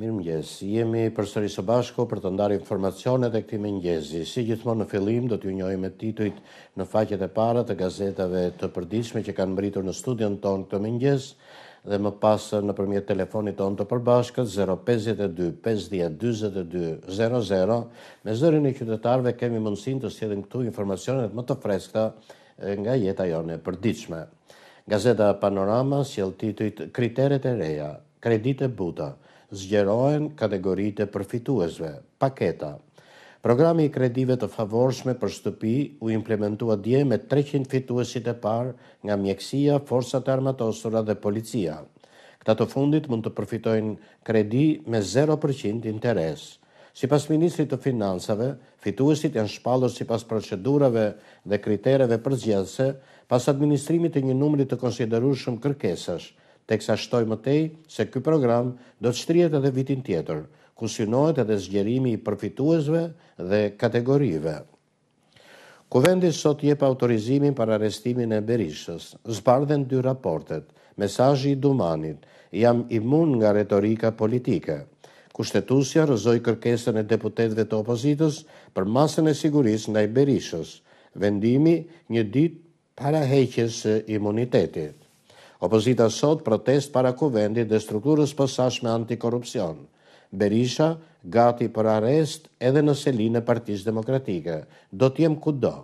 Mirë mëngjes, jemi për sëri së bashko për të ndarë informacionet e këti mëngjesi. Si gjithmonë në fillim, do t'ju njojë me titujt në faqet e para të gazetave të përdishme që kanë mbritur në studion tonë të mëngjes dhe më pasë në përmjet telefonit tonë të përbashkët 052-50-22-00. Me zërin e qytetarve kemi mundësin të sjedin këtu informacionet më të freskta nga jeta jone përdishme. Gazeta Panorama sjell titujt Kriteret e reja, Kredite Buta, e buta, zgjerohen kategoritë e përfituesve, paketa. Programi i kredive të favorshme për shtëpi u implementua dje me 300 fituesit e parë nga mjekësia, forësat e armatosura dhe policia. Këta të fundit mund të përfitojnë kredi me 0% interes. Si pas Ministrit të Finansave, fituesit janë shpallur si pas procedurave dhe kritereve përgjese pas administrimit të një numri të konsiderushëm kërkesash, teksa shtoj më tej se ky program do të shtrihet edhe vitin tjetër, ku synohet edhe zgjerimi i përfituesve dhe kategorive. Kuvendi sot jep autorizimin për arrestimin e Berishës, zbardhen dy raportet, mesajji i dumanit, jam imun nga retorika politike. Kushtetusja rëzoj kërkesën e deputetve të opozitës për masën e siguris nga i Berishës, vendimi një dit para heqes imunitetit. Opozita sot protest para kuvendit dhe strukturës pasashme antikorupcion. Berisha, gati për arest edhe në selinë e partijës demokratike. Do t'jem ku do.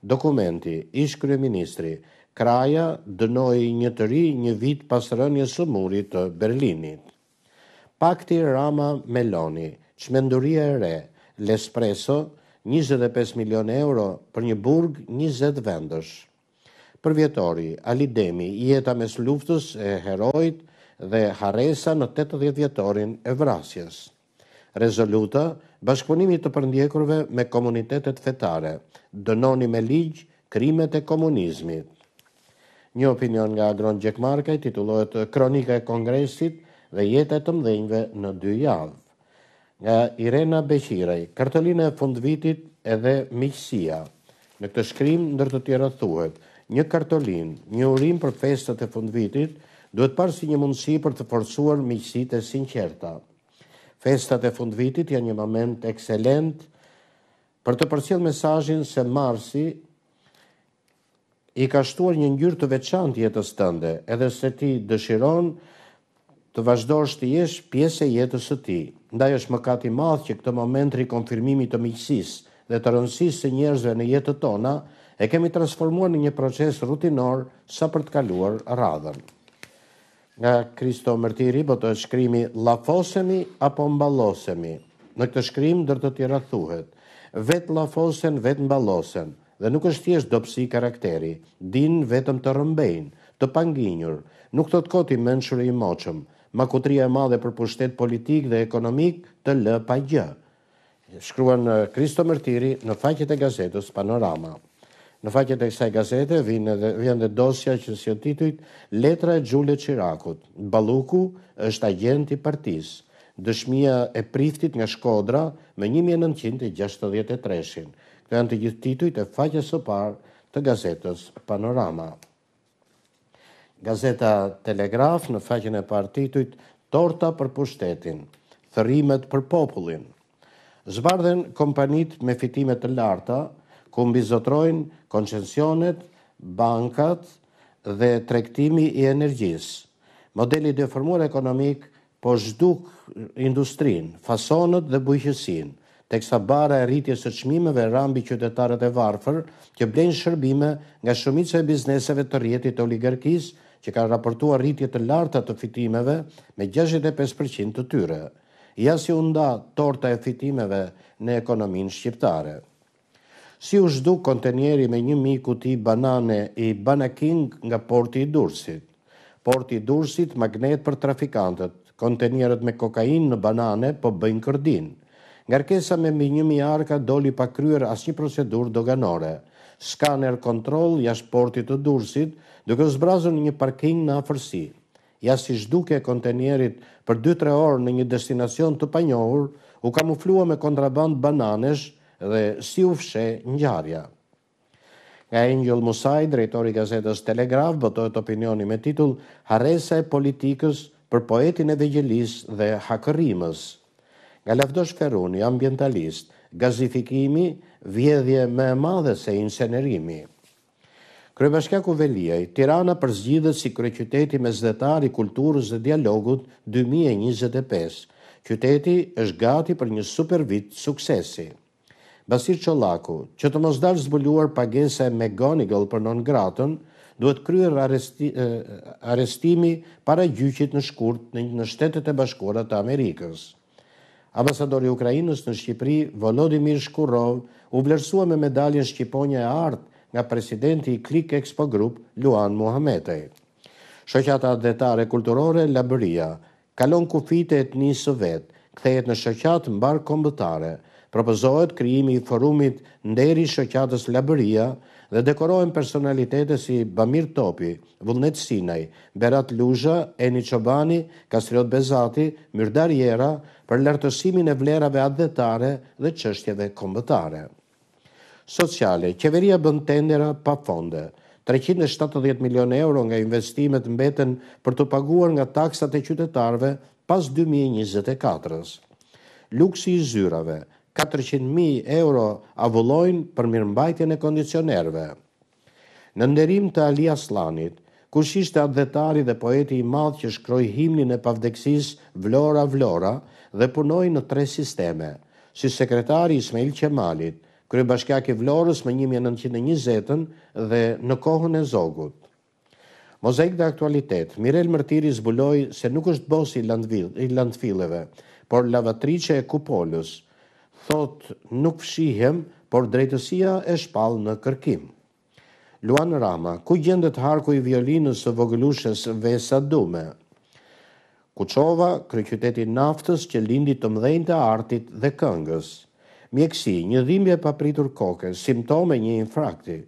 Dokumenti, ish krye ministri, kraja dënoj një të ri një vit pasërën një murit të Berlinit. Pakti Rama Meloni, qmenduria e re, Lespreso, 25 milion euro për një burg 20 vendësh përvjetori Ali Demi, jeta mes luftës e herojt dhe haresa në 80 vjetorin e vrasjes. Rezoluta, bashkëpunimi të përndjekurve me komunitetet fetare, dënoni me ligjë krimet e komunizmit. Një opinion nga Agron Gjekmarkaj titullohet Kronika e Kongresit dhe jetet e të mdhenjve në dy javë. Nga Irena Beqirej, kartelina e fundvitit edhe miqësia. Në këtë shkrim, ndër të tjera thuhet, një kartolin, një urim për festat e fundvitit, duhet parë si një mundësi për të forësuar miqësit e sinqerta. Festat e fundvitit janë një moment ekselent për të përcjell mesajin se Marsi i ka shtuar një njërë të veçant jetës tënde, edhe se ti dëshiron të vazhdosh të jesh pjese jetës të ti. Ndaj është më kati madhë që këtë moment rikonfirmimi të miqësis dhe të rëndësis se njerëzve në të tona, e kemi transformuar në një proces rutinor sa për të kaluar radhën. Nga Kristo Mërtiri bëtë po e shkrimi lafosemi apo mbalosemi. Në këtë shkrim dërë të tjera thuhet, vetë lafosen, vetë mbalosen, dhe nuk është tjesht dopsi karakteri, din vetëm të rëmbejnë, të panginjur, nuk të të koti menshur i moqëm, ma kutria e madhe për pushtet politik dhe ekonomik të lë pa gjë. Shkruan eh, Kristo Mërtiri në faqet e gazetës Panorama. Në faqen të kësaj gazete vjen edhe vjen edhe dosja që si titullit Letra e Xhule Çirakut. Balluku është agent i partisë. Dëshmia e priftit nga Shkodra me 1963-shin. Këto janë të gjithë titujt e faqes së parë të gazetës Panorama. Gazeta Telegraf në faqen e parë titujt Torta për pushtetin, thërrimet për popullin. Zbardhen kompanit me fitimet të larta, ku mbizotrojnë koncensionet, bankat dhe trektimi i energjisë. Modeli deformuar ekonomik po zhduk industrin, fasonët dhe bujqësin, teksa bara e rritje së qmimeve rambi qytetarët e varfër që blenë shërbime nga shumitës e bizneseve të rjetit të oligarkis që ka raportuar rritje të larta të fitimeve me 65% të tyre. Ja si unda torta e fitimeve në ekonomin shqiptare si u shdu kontenjeri me një mi kuti banane i Banaking nga porti i dursit. Porti i dursit magnet për trafikantët, kontenjerët me kokain në banane po bëjnë kërdin. Ngarkesa me mi një mi arka doli pa kryer as një procedur doganore. Skaner kontrol jashtë portit të dursit duke zbrazën një parking në afërsi. Ja si shduke kontenjerit për 2-3 orë në një destinacion të panjohur, u kamuflua me kontraband bananesh, dhe si u fshe njarja. Nga Angel Musaj, drejtori gazetës Telegraf, bëtojt opinioni me titull Haresa e politikës për poetin e vegjelis dhe hakërimës. Nga Lefdosh Feruni, ambientalist, gazifikimi, vjedhje me madhe se insenerimi. Kryebashkja ku Veliaj, Tirana përzgjidhe si kryeqyteti me zdetari kulturës dhe dialogut 2025. Qyteti është gati për një super suksesi. Basir Çollaku, që të mos dalë zbuluar pagesa me Gonigol për non gratën, duhet kryer arresti, arrestimi para gjyqit në shkurt në shtetet e bashkuara të Amerikës. Ambasadori i Ukrainës në Shqipëri, Volodymyr Shkurov, u vlerësua me medaljen Shqiponia e Artë nga presidenti i Click Expo Group, Luan Muhametej. Shoqata Dhetare Kulturore Labëria kalon të në Sovjet, kthehet në shoqatë mbar kombëtare. Propozohet krijimi i forumit nderi shoqatës Labëria dhe dekorohen personalitete si Bamir Topi, Vullnet Sinaj, Berat Luzha, Eni Çobani, Kastriot Bezati, Myrdar Jera për lartësimin e vlerave adhetare dhe çështjeve kombëtare. Sociale, qeveria bën tendera pa fonde. 370 milion euro nga investimet mbeten për të paguar nga taksat e qytetarve pas 2024-s. Luksi i zyrave, 400.000 euro avullojnë për mirëmbajtjen e kondicionerve. Në nderim të Ali Slanit, kush ishte adhetari dhe poeti i madh që shkroi himnin e pavdeksis Vlora Vlora dhe punoi në tre sisteme, si sekretari Ismail Qemalit, kryebashkiak i Vlorës më 1920-ën dhe në kohën e Zogut. Mozaik dhe aktualitet, Mirel Mërtiri zbuloi se nuk është bosi i landfileve, por lavatrice e kupolës, thot nuk fshihem, por drejtësia e shpal në kërkim. Luan Rama, ku gjendet harku i violinës së vogëlushës Vesa Dume? Kuqova, kryqyteti naftës që lindi të mdhejnë të artit dhe këngës. Mjekësi, një dhimbje papritur koke, simptome një infrakti.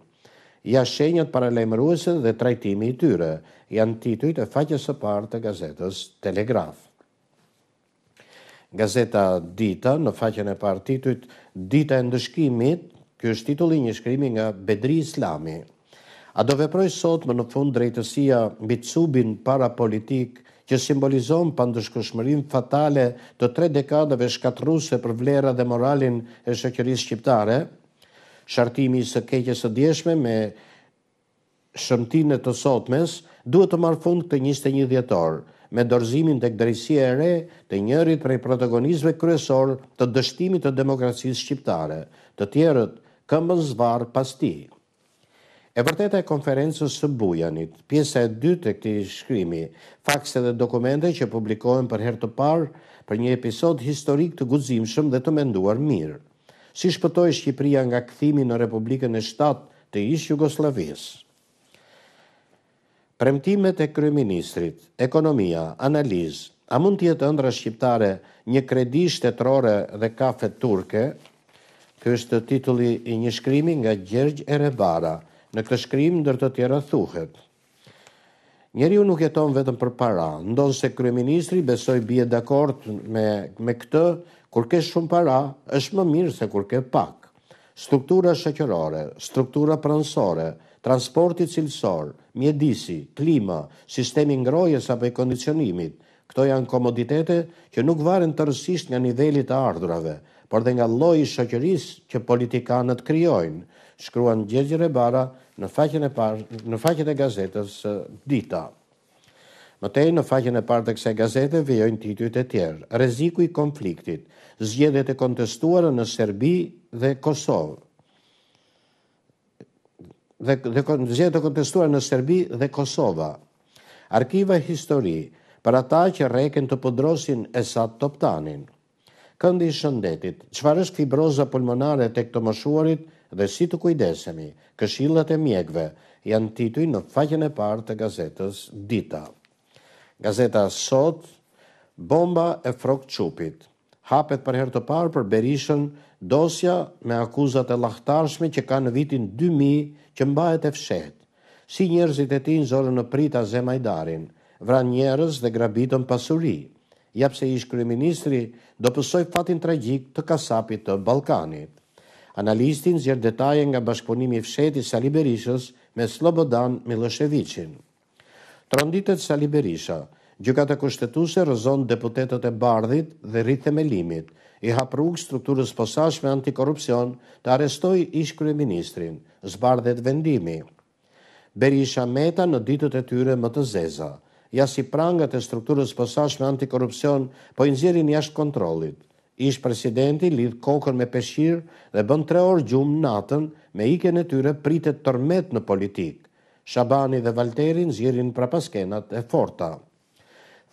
Ja shenjat paralajmëruese dhe trajtimi i tyre, janë titujt e faqes së parë të gazetës Telegraf. Gazeta Dita, në faqen e partitit Dita e ndëshkimit, kjo është titulli një shkrimi nga Bedri Islami. A do veproj sot më në fund drejtësia mbi cubin para politik që simbolizon pa fatale të tre dekadave shkatruse për vlera dhe moralin e shëkjëris shqiptare, shartimi së keqes së djeshme me shëmtine të sotmes, duhet të marë fund të 21 djetorë me dorëzimin tek drejtësia e re të njërit prej protagonistëve kryesor të dështimit të demokracisë shqiptare, të tjerët këmbën zvarë pas tij. E vërteta e konferencës së Bujanit, pjesa e dytë e këtij shkrimi, fakse dhe dokumente që publikohen për herë të parë për një episod historik të guximshëm dhe të menduar mirë. Si shpëtoi Shqipëria nga kthimi në Republikën e Shtatë të ish Jugosllavisë? Premtimet e kryeministrit, ekonomia, analiz, a mund të jetë ëndra shqiptare një kredi shtetërore dhe kafe turke? Ky është titulli i një shkrimi nga Gjergj Erebara. Në këtë shkrim ndër të tjera thuhet Njeri nuk jeton vetëm për para, ndonë se kryeministri besoj bje dakord me, me këtë, kur ke shumë para, është më mirë se kur ke pak. Struktura shëqërore, struktura prënsore, transporti cilësor, mjedisi, klima, sistemi ngrojes apo e kondicionimit. këto janë komoditete që nuk varen të rësisht nga niveli të ardhurave, por dhe nga lloji i shoqërisë që politikanët krijojnë, shkruan Gjergj Rebara në faqen e parë në faqen e gazetës Dita. Më tej në faqen e parë të kësaj gazete vijojnë titujt e tjerë: Rreziku i konfliktit, zgjedhjet e kontestuara në Serbi dhe Kosovë dhe, dhe të kontestuar në Serbi dhe Kosova. Arkiva histori për ata që rreken të pudrosin të Toptanin. Këndi i shëndetit, qëfar është fibroza pulmonare të këtë moshuarit dhe si të kujdesemi, këshillat e mjekve janë tituj në faqen e partë të gazetës Dita. Gazeta Sot, bomba e frok qupit hapet për herë të parë për Berishën dosja me akuzat e llaftarshme që kanë në vitin 2000 që mbahet e fshehtë. Si njerëzit e tin zorën në Prita Zemajdarin, vran njerëz dhe grabitën pasuri. Ja pse ish kryeministri do pësoj fatin tragjik të kasapit të Ballkanit. Analistin zjerë detaje nga bashkëpunimi i fsheti Sali Berishës me Slobodan Miloševiqin. Tronditet Sali Berisha, Gjykata Kushtetuese rrëzon deputetët e Bardhit dhe rithemelimit, i hap rrugë strukturës posaçme antikorrupsion të arestoj ish kryeministrin, zbardhet vendimi. Berisha Meta në ditët e tyre më të zeza, ja si prangat e strukturës posaçme antikorrupsion po i nxjerrin jashtë kontrollit. Ish presidenti lidh kokën me peshir dhe bën 3 orë gjumë natën me ikën e tyre pritet tërmet në politikë. Shabani dhe Valterin zirin pra paskenat e forta.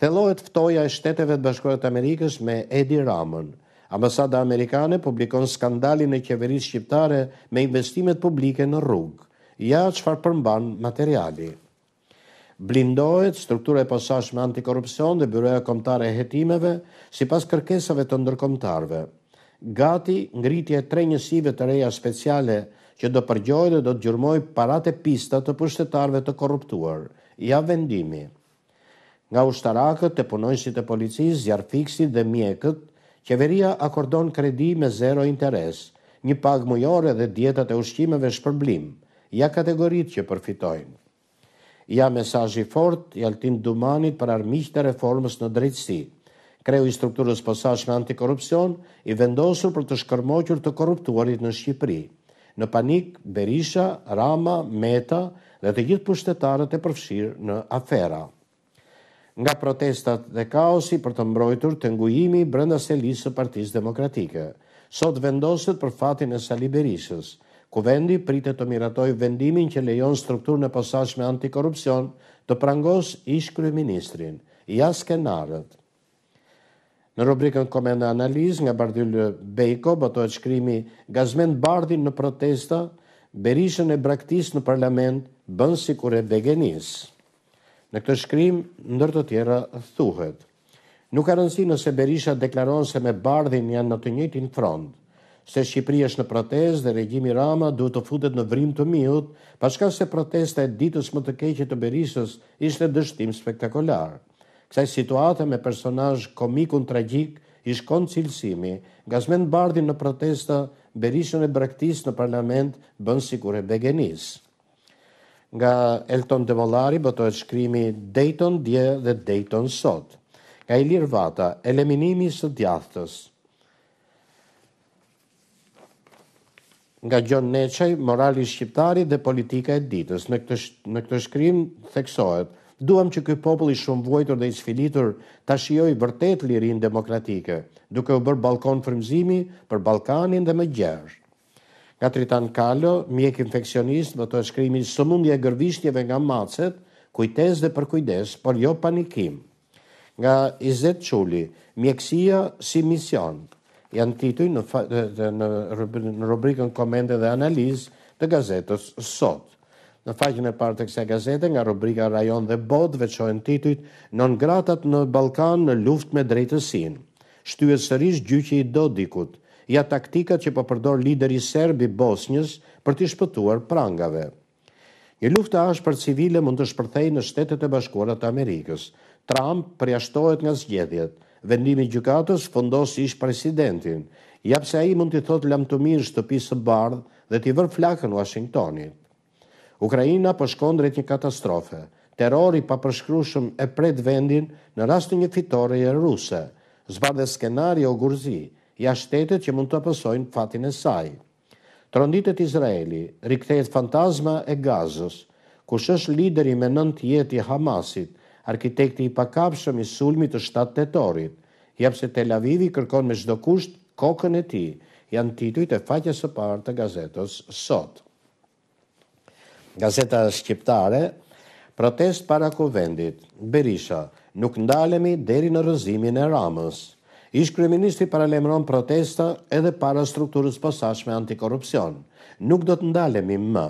Thelohet ftoja e Shteteve të Bashkuara të Amerikës me Edi Ramën. Ambasada Amerikane publikon skandalin e qeverisë shqiptare me investimet publike në rrugë. Ja çfarë përmban materiali. Blindohet struktura e posaçme antikorrupsion dhe byroja kombëtare e hetimeve sipas kërkesave të ndërkombëtarëve. Gati ngritje e tre njësive të reja speciale që do përgjoj dhe do të gjurmojë paratë pista të pushtetarëve të korruptuar. Ja vendimi nga ushtarakët e punojnësit e policisë, zjarëfiksit dhe mjekët, qeveria akordon kredi me zero interes, një pag mujore dhe djetat e ushqimeve shpërblim, ja kategorit që përfitojnë. Ja mesajji fort, ja dumanit për armiqë të reformës në drejtësi, kreu i strukturës posash me antikorupcion, i vendosur për të shkërmoqër të korruptuarit në Shqipëri, në panik, berisha, rama, meta dhe të gjithë pushtetarët e përfshirë në afera nga protestat dhe kaosi për të mbrojtur të ngujimi brenda selisë së Partisë Demokratike. Sot vendoset për fatin e Saliberisës, ku vendi pritet të miratojë vendimin që lejon strukturën e posaçme antikorrupsion të prangos ish kryeministrin Ja Kenarët. Në rubrikën Komenda Analiz nga Bardyl Bejko botohet shkrimi Gazmend Bardhi në protesta, Berishën e Braktis në parlament bën sikur e Begenisë. Në këtë shkrim, ndër të tjera thuhet: Nuk ka rëndësi nëse Berisha deklaron se me Bardhin janë në të njëjtin front. Se Shqipëri është në protestë dhe regjimi Rama duhet të futet në vrim të miut, pashka se protesta e ditës më të keqe të Berishës ishte dështim spektakolar. Kësaj situate me personazh komikun tragjik i shkon cilësimi, nga zmenë bardhin në protesta, berishën e braktis në parlament bënë si e Begenisë nga Elton De Vollari, botohet shkrimi Dayton dje dhe Dayton sot. Nga Ilir Vata, eliminimi i së djathtës. Nga Gjon Neçaj, morali Shqiptari dhe politika e ditës. Në këtë në këtë shkrim theksohet Duam që ky popull i shumë vuajtur dhe i sfilitur ta shijojë vërtet lirinë demokratike, duke u bërë balkon frymëzimi për Ballkanin dhe më gjerë nga Tritan Kalo, mjek infekcionist, më të shkrimi së mundje gërvishtjeve nga macet, kujtes dhe për kujdes, por jo panikim. Nga Izet Quli, mjekësia si mision, janë tituj në, në, në rubrikën komende dhe analiz të gazetës sot. Në faqin e partë të kësa gazete, nga rubrika rajon dhe bod, veqohen tituj në ngratat në Balkan në luft me drejtësin. Shtyët sërish gjyqi i do dikut, ja taktikat që po përdor lideri serbi Bosnjës për t'i shpëtuar prangave. Një luftë ashtë për civile mund të shpërthej në shtetet e bashkuarat të Amerikës. Trump përjashtohet nga zgjedhjet, vendimi gjukatës fundos ish presidentin, japse a i mund t'i thot lam të mirë shtëpisë të bardhë dhe t'i vërë flakën Washingtonit. Ukrajina përshkon po drejt një katastrofe, terori pa përshkrushëm e pret vendin në rast një fitore e ruse, zbardhe skenari o gurzi, ja shtetet që mund të apësojnë fatin e saj. Tronditet Izraeli, rikthejt fantazma e gazës, kush është lideri me nënt jeti Hamasit, arkitekti i pakapshëm i sulmit të shtatë tetorit, jep Tel Tel Avivi kërkon me shdo kusht kokën e ti, janë titujt të faqe së parë të gazetës sot. Gazeta Shqiptare, protest para kuvendit, Berisha, nuk ndalemi deri në rëzimin e ramës, Ish kryeministri paralajmëron protesta edhe para strukturës posaçme antikorrupsion. Nuk do të ndalemi më.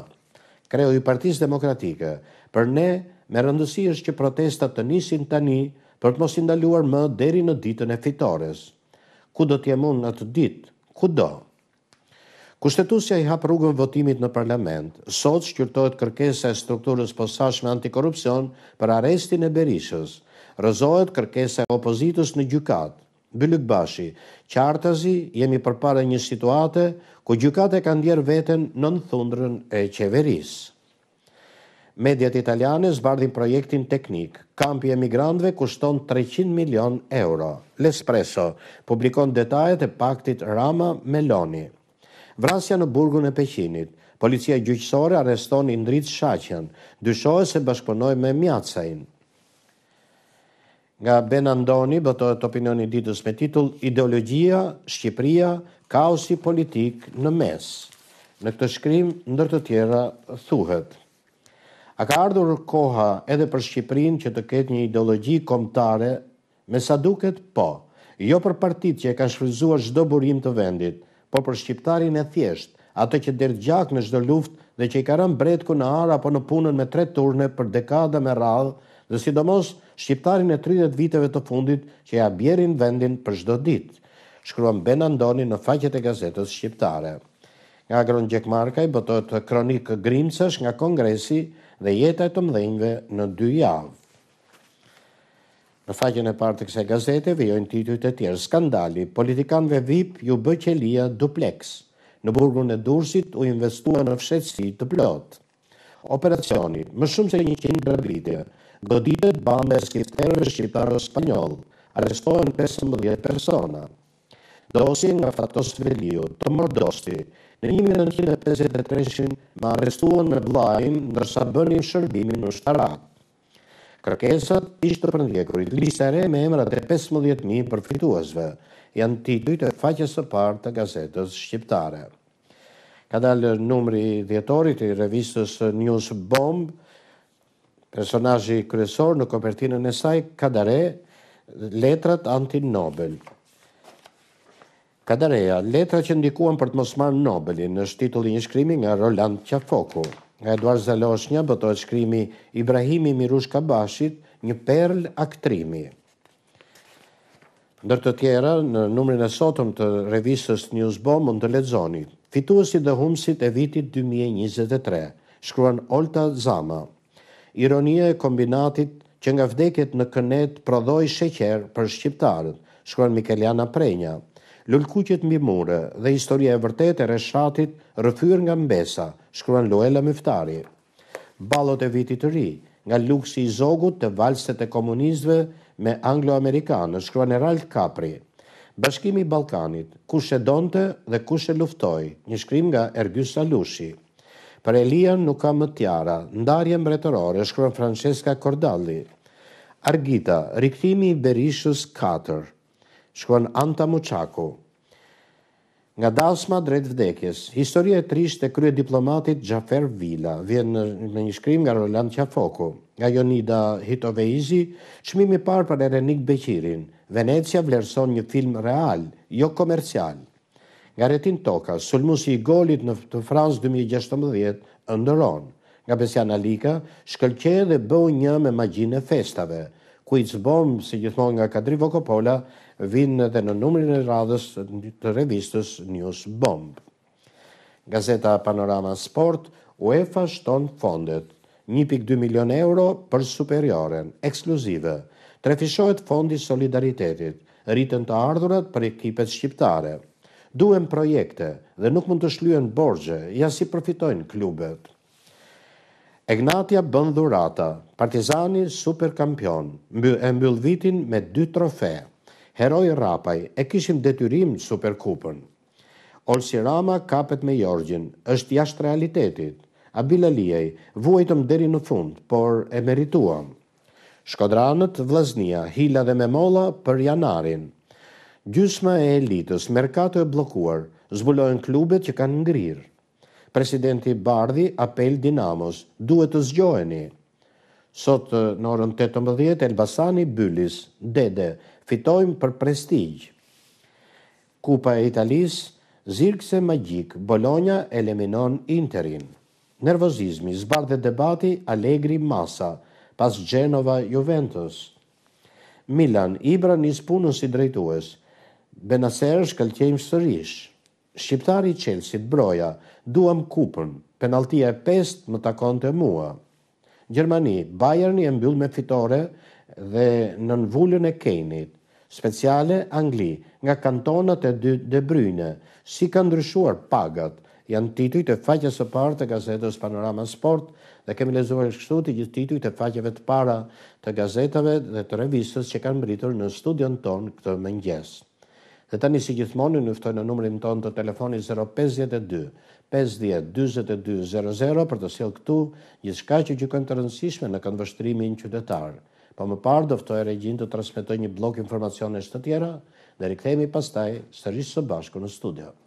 Kreu i Partisë Demokratike, për ne me rëndësi është që protestat të nisin tani për të mos i ndaluar më deri në ditën e fitores. Ku do të mund në atë ditë? Ku do? Kushtetusja i hap rrugën votimit në parlament. Sot shqyrtojt kërkesa e strukturës posaçme antikorrupsion për arrestin e Berishës. rëzojt kërkesa e opozitës në gjykatë. Bylykbashi, qartazi, jemi përpara një situate ku gjykata ka ndjerë veten në thundrën e qeverisë. Mediat italiane zbardhin projektin teknik. Kampi e migrantve kushton 300 milion euro. L'Espresso publikon detajet e paktit Rama Meloni. Vrasja në burgun e Peqinit. Policia gjyqësore arreston Indrit Shaqen, dyshohet se bashkëpunoi me Mjacain nga Ben Andoni, të opinioni ditës me titull Ideologia, Shqipria, kaosi politik në mes. Në këtë shkrim, ndër të tjera, thuhet. A ka ardhur koha edhe për Shqiprin që të ketë një ideologi komtare, me sa duket po, jo për partit që e ka shfryzua shdo burim të vendit, po për Shqiptarin e thjesht, atë që dertë gjak në shdo luft dhe që i ka rëmë bretku në ara apo në punën me tre turne për dekada me radhë dhe sidomos shqiptarin e 30 viteve të fundit që ja bjerin vendin për shdo dit, shkruan Ben Andoni në faqet e gazetës shqiptare. Nga agron Gjekmarkaj bëtojt kronikë grimësësh nga kongresi dhe jeta e të mdhenjve në dy javë. Në faqen e partë të kse gazete, vjojnë titujt e tjerë skandali. Politikanve VIP ju bë qelia duplex. Në burgun e dursit u investua në fshetësi të plot. Operacioni, më shumë se një qenë bërbitje, goditët bande skifterëve shqiptarë spanyol, arrestohen 15 persona. Dosi nga Fatos Veliu, të mordosti, në 1953 më arrestuan në blajnë nërsa bënin shërbimin në shtarat. Kërkesat ishte të ndjekur i listare me emrat e 15.000 përfituazve, janë tituj të faqes të partë të gazetës shqiptare. Ka dalë numri djetorit i revistës News Bomb, personajë kryesor në kopertinën e saj, Kadare, letrat anti-Nobel. Kadareja, letra që ndikuan për të mos Nobelin, në shtitulli një shkrimi nga Roland Qafoku. Nga Eduard Zaloshnja bëtojt shkrimi Ibrahimi Mirush Kabashit, një perl aktrimi. Ndër të tjera, në numrin e sotëm të revistës Newsbo, mund të ledzoni. Fituësit dhe humësit e vitit 2023, shkruan Olta Zama ironia e kombinatit që nga vdekjet në kënet prodhoi sheqer për shqiptarët, shkruan Mikeliana Prenja. Lulkuqet mbi mure dhe historia e vërtetë e Reshatit rrëfyer nga mbesa, shkruan Luela Myftari. Ballot e vitit të ri, nga luksi i zogut të valset e komunistëve me angloamerikanë, shkruan Erald Capri. Bashkimi i Ballkanit, kush e donte dhe kush e luftoi, një shkrim nga Ergysa Salushi. Për Elia nuk ka më tjara, ndarje mbretërore, shkruan Francesca Cordalli. Argita, rikëtimi i Berishës 4, shkruan Anta Muçaku. Nga dasma drejt vdekjes, historie e trisht e krye diplomatit Gjafer Vila, vjen në një shkrim nga Roland Qafoku, nga Jonida Hitoveizi, qmimi par për Erenik Beqirin, Venecia vlerëson një film real, jo komercial. Garetin Toka, sulmusi i golit në të 2016, ndëron. Nga Besian Alika, shkëllqe dhe bëu një me magjin e festave, ku i cëbom, si gjithmon nga Kadri Vokopola, vinë edhe në numrin e radhës të revistës News Bomb. Gazeta Panorama Sport, UEFA shton fondet, 1.2 milion euro për superioren, ekskluzive. Trefishohet fondi solidaritetit, rritën të ardhurat për ekipet shqiptare duhen projekte dhe nuk mund të shlyen borgje, ja si profitojnë klubet. Egnatia bën dhurata, partizani superkampion, e mbyll vitin me dy trofe, heroj rapaj, e kishim detyrim superkupën. Olsi Rama kapet me Jorgjin, është jashtë realitetit, Abil Alijej, vuajtëm deri në fund, por e merituam. Shkodranët, Vlaznia, Hila dhe Memola për janarin – gjysma e elitës, merkato e blokuar, zbulojnë klubet që kanë ngrirë. Presidenti Bardhi apel Dinamos, duhet të zgjoheni. Sot në orën 18, Elbasani Byllis, dede, fitojmë për prestigjë. Kupa e Italis, zirkse magjik, Bologna eliminon Interin. Nervozizmi, zbardhe debati, Allegri Masa, pas Genova Juventus. Milan, Ibra njës punën si drejtues, Benacer këllqejmë sërish. Shqiptari si broja, duam kupën, penaltia e pest më takon të mua. Gjermani, Bayern i mbyll me fitore dhe në nënvullën e Kejnit. Speciale Angli, nga kantonat e dy dhe bryne, si ka ndryshuar pagat, janë tituj të faqës së parë të gazetës Panorama Sport dhe kemi lezuar kështu të gjithë tituj të faqëve të para të gazetave dhe të revistës që kanë mbritur në studion ton këtë mëngjesë. Dhe tani si gjithmonë ju ftoj në numrin ton të telefonit 052 50 00 për të sjellë këtu gjithçka që gjykojnë të rëndësishme në këndvështrimin qytetar. Po më parë do ftoj regjin të transmitoj një blok informacionesh të tjera, dhe rikthehemi pastaj sërish së bashku në studio.